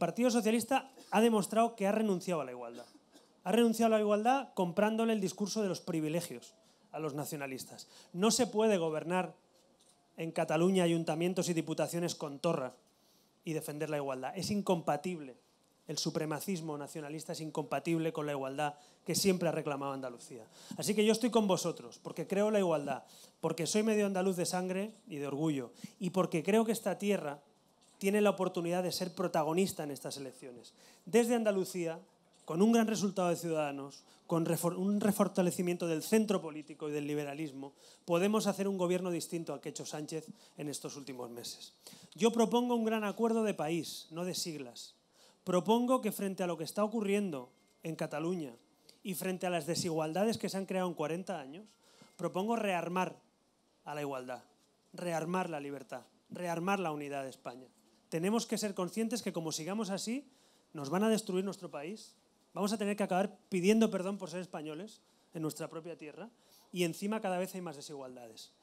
El Partido Socialista ha demostrado que ha renunciado a la igualdad. Ha renunciado a la igualdad comprándole el discurso de los privilegios a los nacionalistas. No se puede gobernar en Cataluña ayuntamientos y diputaciones con torra y defender la igualdad. Es incompatible. El supremacismo nacionalista es incompatible con la igualdad que siempre ha reclamado Andalucía. Así que yo estoy con vosotros, porque creo la igualdad, porque soy medio andaluz de sangre y de orgullo, y porque creo que esta tierra tiene la oportunidad de ser protagonista en estas elecciones. Desde Andalucía, con un gran resultado de Ciudadanos, con un refortalecimiento del centro político y del liberalismo, podemos hacer un gobierno distinto al que ha hecho Sánchez en estos últimos meses. Yo propongo un gran acuerdo de país, no de siglas. Propongo que frente a lo que está ocurriendo en Cataluña y frente a las desigualdades que se han creado en 40 años, propongo rearmar a la igualdad, rearmar la libertad, rearmar la unidad de España tenemos que ser conscientes que como sigamos así, nos van a destruir nuestro país, vamos a tener que acabar pidiendo perdón por ser españoles en nuestra propia tierra y encima cada vez hay más desigualdades.